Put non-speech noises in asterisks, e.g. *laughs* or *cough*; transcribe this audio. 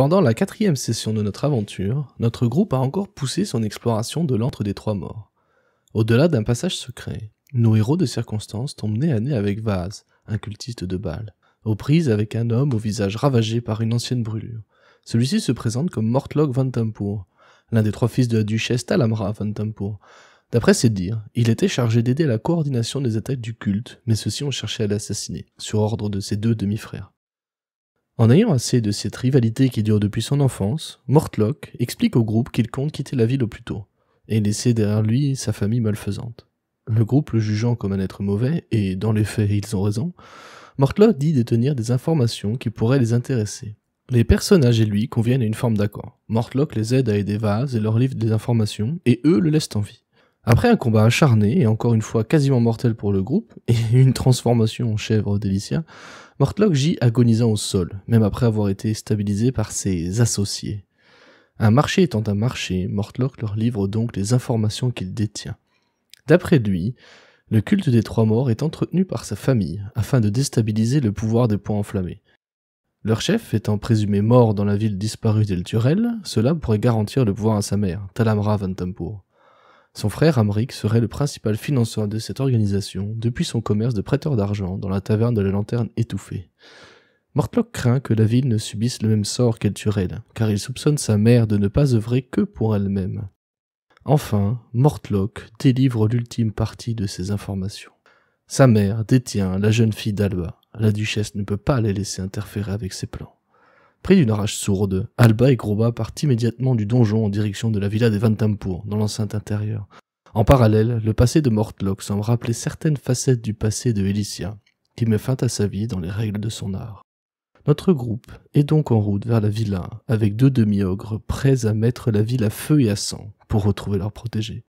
Pendant la quatrième session de notre aventure, notre groupe a encore poussé son exploration de l'antre des trois morts. Au-delà d'un passage secret, nos héros de circonstances tombent nez à nez avec Vaz, un cultiste de Bâle, aux prises avec un homme au visage ravagé par une ancienne brûlure. Celui-ci se présente comme Mortlock Van Tampour, l'un des trois fils de la duchesse Talamra Van Tampour. D'après ses dires, il était chargé d'aider à la coordination des attaques du culte, mais ceux-ci ont cherché à l'assassiner, sur ordre de ses deux demi-frères. En ayant assez de cette rivalité qui dure depuis son enfance, Mortlock explique au groupe qu'il compte quitter la ville au plus tôt, et laisser derrière lui sa famille malfaisante. Le groupe le jugeant comme un être mauvais, et dans les faits ils ont raison, Mortlock dit détenir des informations qui pourraient les intéresser. Les personnages et lui conviennent à une forme d'accord. Mortlock les aide à aider Vaz et leur livre des informations, et eux le laissent en vie. Après un combat acharné et encore une fois quasiment mortel pour le groupe, *laughs* et une transformation en chèvre délicia, Mortlock gît agonisant au sol, même après avoir été stabilisé par ses associés. Un marché étant un marché, Mortlock leur livre donc les informations qu'il détient. D'après lui, le culte des trois morts est entretenu par sa famille, afin de déstabiliser le pouvoir des points enflammés. Leur chef étant présumé mort dans la ville disparue d'El Turel, cela pourrait garantir le pouvoir à sa mère, Talamra Van son frère Amric serait le principal financeur de cette organisation depuis son commerce de prêteur d'argent dans la taverne de la lanterne étouffée. Mortlock craint que la ville ne subisse le même sort qu'elle tuerait, car il soupçonne sa mère de ne pas œuvrer que pour elle-même. Enfin, Mortlock délivre l'ultime partie de ses informations. Sa mère détient la jeune fille d'Alba. La duchesse ne peut pas les laisser interférer avec ses plans. Pris d'une rage sourde, Alba et Groba partent immédiatement du donjon en direction de la villa des Vantampour, dans l'enceinte intérieure. En parallèle, le passé de Mortlock semble rappeler certaines facettes du passé de Elysia, qui met fin à sa vie dans les règles de son art. Notre groupe est donc en route vers la villa, avec deux demi-ogres prêts à mettre la ville à feu et à sang pour retrouver leur protégé.